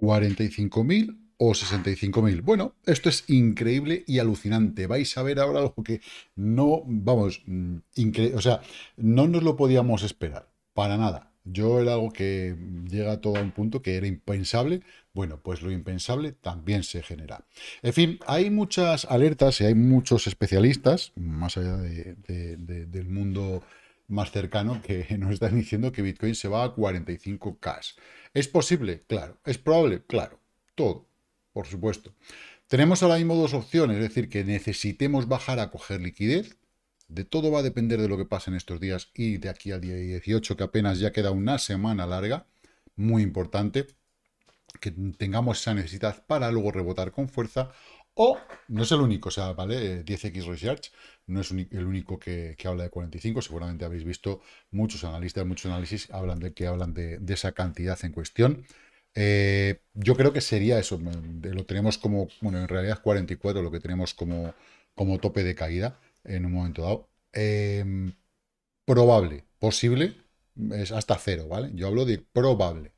45.000 o 65.000. Bueno, esto es increíble y alucinante. Vais a ver ahora algo que no, vamos, mm, o sea, no nos lo podíamos esperar, para nada. Yo era algo que llega a todo un punto que era impensable. Bueno, pues lo impensable también se genera. En fin, hay muchas alertas y hay muchos especialistas, más allá del mundo más cercano que nos están diciendo que Bitcoin se va a 45K. ¿Es posible? Claro. ¿Es probable? Claro. Todo, por supuesto. Tenemos ahora mismo dos opciones, es decir, que necesitemos bajar a coger liquidez. De todo va a depender de lo que pase en estos días y de aquí al día 18, que apenas ya queda una semana larga, muy importante, que tengamos esa necesidad para luego rebotar con fuerza o, no es el único, o sea, ¿vale? 10X eh, Research no es el único que, habla de 45, seguramente habéis visto muchos analistas, muchos análisis hablan de, que hablan de, esa cantidad en cuestión. Eh, yo creo que sería eso, lo tenemos como, bueno, en realidad 44 lo que tenemos como, como tope de caída en un momento dado. Em, probable, posible, es hasta cero, ¿vale? Yo hablo de probable.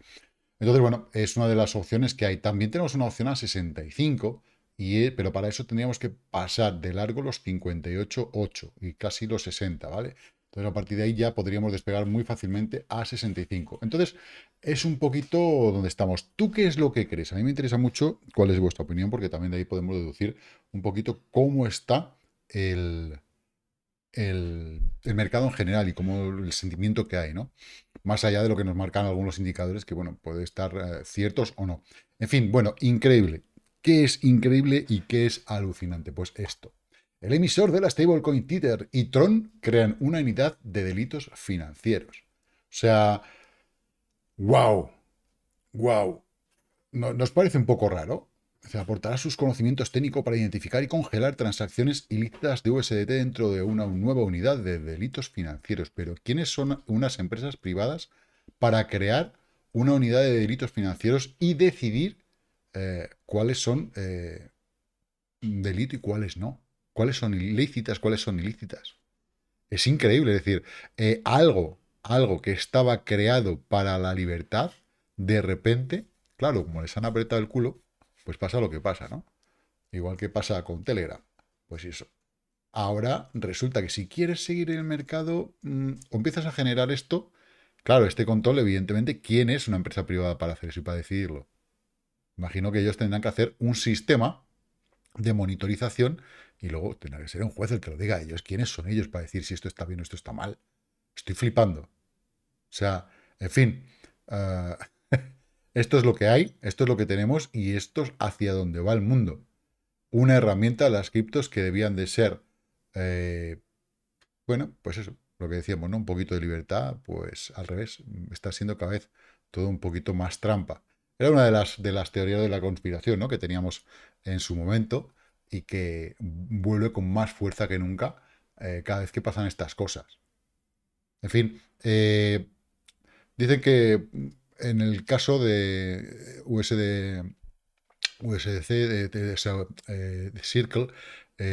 Entonces, bueno, es una de las opciones que hay. También tenemos una opción a 65, eh, pero para eso tendríamos que pasar de largo los 58,8 y casi los 60, ¿vale? Entonces, a partir de ahí ya podríamos despegar muy fácilmente a 65. Entonces, es un poquito donde estamos. ¿Tú qué es lo que crees? A mí me interesa mucho cuál es vuestra opinión, porque también de ahí podemos deducir un poquito cómo está el, mercado en general y cómo el sentimiento que hay, ¿no? Más allá de lo que nos marcan algunos indicadores que, bueno, puede estar eh, ciertos o no. En fin, bueno, increíble es increíble y qué es alucinante? Pues esto. El emisor de la stablecoin Tether y Tron crean una unidad de delitos financieros. O sea, wow, wow. ¿Nos parece un poco raro? se aportará sus conocimientos técnicos para identificar y congelar transacciones ilícitas de USDT dentro de una nueva unidad de delitos financieros. Pero ¿quiénes son unas empresas privadas para crear una unidad de delitos financieros y decidir eh, cuáles son eh, delito y cuáles no. Cuáles son ilícitas, cuáles son ilícitas. Es increíble, decir, eh, algo, algo que estaba creado para la libertad, de repente, claro, como les han apretado el culo, pues pasa lo que pasa, ¿no? Igual que pasa con Telegram. Pues eso. Ahora resulta que si quieres seguir en el mercado, mm, empiezas a generar esto. Claro, este control, evidentemente, ¿quién es una empresa privada para hacer eso y para decidirlo? Imagino que ellos tendrán que hacer un sistema de monitorización y luego tendrá que ser un juez el que lo diga a ellos. ¿Quiénes son ellos para decir si esto está bien o esto está mal? Estoy flipando. O sea, en fin, eh, esto es lo que hay, esto es lo que tenemos y esto es hacia dónde va el mundo. Una herramienta de las criptos que debían de ser, eh, bueno, pues eso, lo que decíamos, ¿no? Un poquito de libertad, pues al revés, está siendo cada vez todo un poquito más trampa. Era una de las, de las teorías de la conspiración que teníamos en su momento y que vuelve con más fuerza que nunca eh, cada vez que pasan estas cosas. En fin, eh, dicen que mm, en el caso de eh, USDC, de, Circle,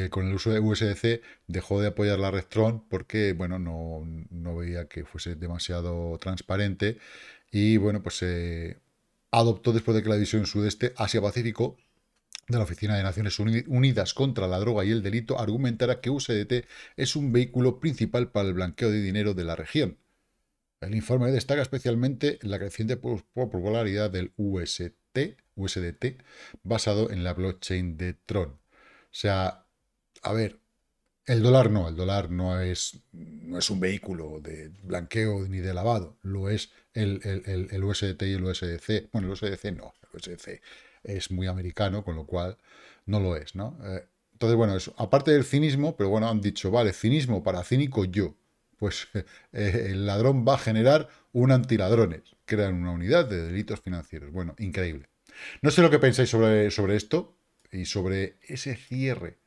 con el uso de USDC dejó de apoyar la red Tron porque bueno, no, veía que fuese demasiado transparente y bueno, pues eh, adoptó después de que la División Sudeste Asia-Pacífico de la Oficina de Naciones Unidas contra la Droga y el Delito argumentara que USDT es un vehículo principal para el blanqueo de dinero de la región. El informe destaca especialmente la creciente popularidad del USDT basado en la blockchain de Tron. O sea, a ver, el dólar no, el dólar no es, no es un vehículo de blanqueo ni de lavado, lo es el, el, USDT y el USDC. Bueno, el USDC no, el USDC es muy americano, con lo cual no lo es, ¿no? Eh, entonces, bueno, aparte del cinismo, pero bueno, han dicho, vale, cinismo para cínico yo. Pues eh, el ladrón va a generar un antiladrones. Crean una unidad de delitos financieros. Bueno, increíble. No sé lo que pensáis sobre, sobre esto y sobre ese cierre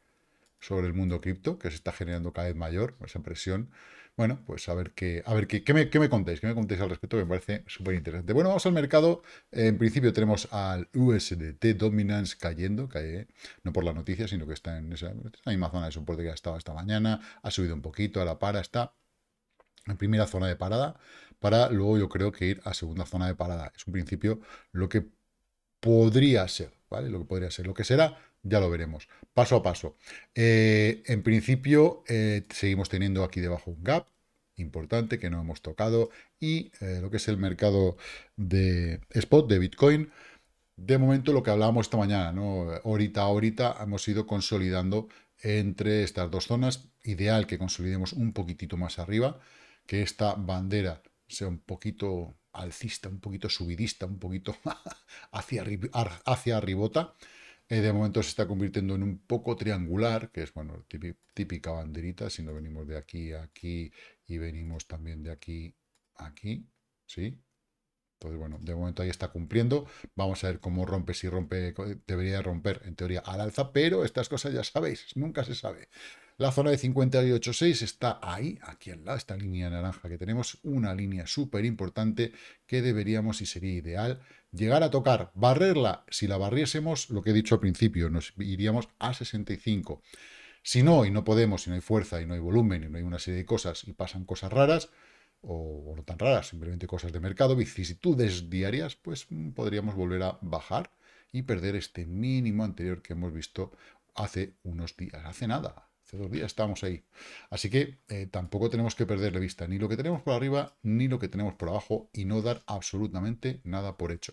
sobre el mundo cripto que se está generando cada vez mayor, esa presión bueno, pues a ver qué, a ver qué, me, qué me contáis, me contáis al respecto, que me parece súper interesante. Bueno, vamos al mercado. En principio tenemos al USDT Dominance cayendo, cae eh, no por la noticia, sino que está en esa, misma zona de soporte que ha estado esta mañana, ha subido un poquito, a la para, está en primera zona de parada, para luego yo creo que ir a segunda zona de parada. Es un principio lo que podría ser, ¿vale? Lo que podría ser, lo que será ya lo veremos, paso a paso. Eh, en principio, eh, seguimos teniendo aquí debajo un gap importante que no hemos tocado y eh, lo que es el mercado de spot de Bitcoin. De momento, lo que hablábamos esta mañana, ¿no? ahorita, ahorita hemos ido consolidando entre estas dos zonas. Ideal que consolidemos un poquitito más arriba, que esta bandera sea un poquito alcista, un poquito subidista, un poquito hacia, hacia arribota. Eh, de momento se está convirtiendo en un poco triangular, que es bueno, típica banderita, si no venimos de aquí a aquí y venimos también de aquí a aquí, ¿sí? Entonces, bueno, de momento ahí está cumpliendo. Vamos a ver cómo rompe, si rompe, debería romper en teoría al alza, pero estas cosas ya sabéis, nunca se sabe. La zona de 58.6 está ahí, aquí al lado, esta línea naranja que tenemos, una línea súper importante que deberíamos y sería ideal llegar a tocar, barrerla. Si la barriésemos, lo que he dicho al principio, nos iríamos a 65. Si no, y no podemos, si no hay fuerza, y no hay volumen, y no hay una serie de cosas, y pasan cosas raras, o, no tan raras, simplemente cosas de mercado, vicisitudes diarias, pues mm, podríamos volver a bajar y perder este mínimo anterior que hemos visto hace unos días, hace nada, hace dos días estábamos ahí. Así que eh, tampoco tenemos que perder de vista, ni lo que tenemos por arriba, ni lo que tenemos por abajo, y no dar absolutamente nada por hecho.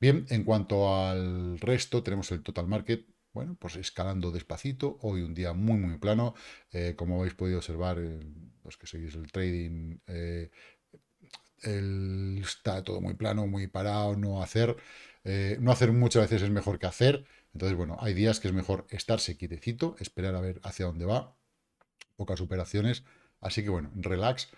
Bien, en cuanto al resto, tenemos el total market, bueno, pues escalando despacito, hoy un día muy muy plano, eh, como habéis podido observar, eh, los que seguís el trading, eh, está todo muy plano, muy parado, no hacer, no hacer muchas veces es mejor que hacer, entonces bueno, hay días que es mejor estarse quietecito, esperar a ver hacia dónde va, pocas operaciones, así que bueno, relax,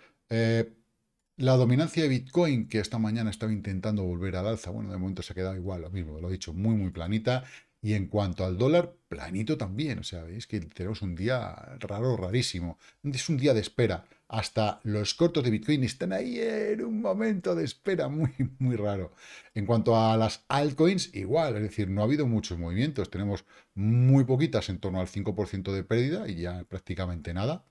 la dominancia de Bitcoin, que esta mañana estaba intentando volver al alza, bueno, de momento se ha quedado igual, lo mismo, lo he dicho, muy, muy planita. Y en cuanto al dólar, planito también. O sea, veis que tenemos un día raro, rarísimo. Es un día de espera. Hasta los cortos de Bitcoin están ahí en un momento de espera muy, muy raro. En cuanto a las altcoins, igual. Es decir, no ha habido muchos movimientos. Tenemos muy poquitas, en torno al 5% de pérdida y ya prácticamente nada.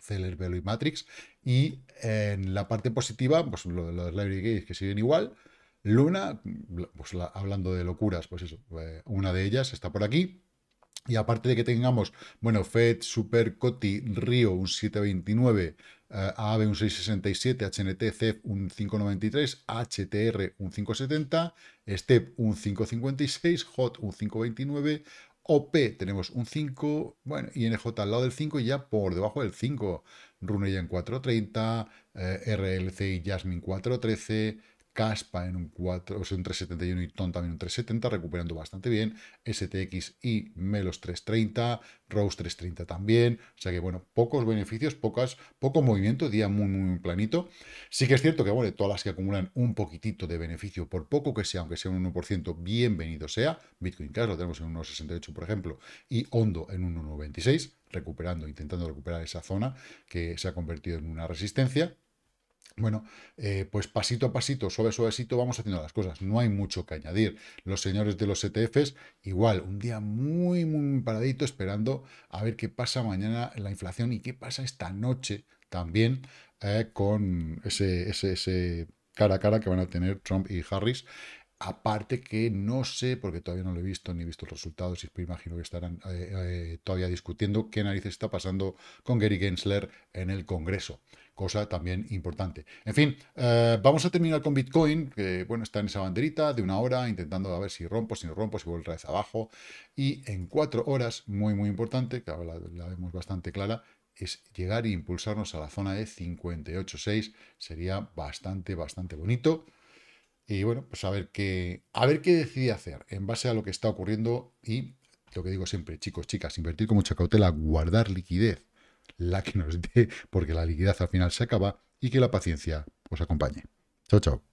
Celer, Velo y Matrix. Y en la parte positiva, pues lo de los Library Gates que siguen igual Luna, pues hablando de locuras, pues eso, eh, una de ellas está por aquí. Y aparte de que tengamos, bueno, FED, Super, COTI, Río, un 729, ave eh, un 667, HNT, CEF un 593, HTR un 570, STEP un 556, HOT un 529, OP tenemos un 5, bueno, INJ al lado del 5 y ya por debajo del 5. runeyan en 430, eh, RLC y Jasmine 413, Caspa en un 4, o sea, 371 y TON también un 370, recuperando bastante bien, STX y Melos 330, Rose 330 también, o sea que bueno, pocos beneficios, pocas, poco movimiento, día muy muy planito. Sí que es cierto que bueno, todas las que acumulan un poquitito de beneficio, por poco que sea, aunque sea un 1%, bienvenido sea, Bitcoin Cash lo tenemos en 1,68 por ejemplo, y Hondo en un 1,96, recuperando, intentando recuperar esa zona que se ha convertido en una resistencia, bueno, eh, pues pasito a pasito, suave, suavecito, vamos haciendo las cosas. No hay mucho que añadir. Los señores de los ETFs, igual, un día muy, muy paradito, esperando a ver qué pasa mañana en la inflación y qué pasa esta noche también eh, con ese, ese, ese cara a cara que van a tener Trump y Harris Aparte que no sé, porque todavía no lo he visto ni he visto los resultados, y imagino que estarán eh, eh, todavía discutiendo qué narices está pasando con Gary Gensler en el Congreso. Cosa también importante. En fin, eh, vamos a terminar con Bitcoin, que bueno, está en esa banderita de una hora, intentando a ver si rompo, si no rompo, si vuelvo otra vez abajo. Y en cuatro horas, muy muy importante, que ahora la, la vemos bastante clara, es llegar e impulsarnos a la zona de 58.6. Sería bastante, bastante bonito. Y bueno, pues a ver qué, a ver qué hacer en base a lo que está ocurriendo y lo que digo siempre, chicos, chicas, invertir con mucha cautela, guardar liquidez, la que nos dé, porque la liquidez al final se acaba y que la paciencia os acompañe. Chao, chao.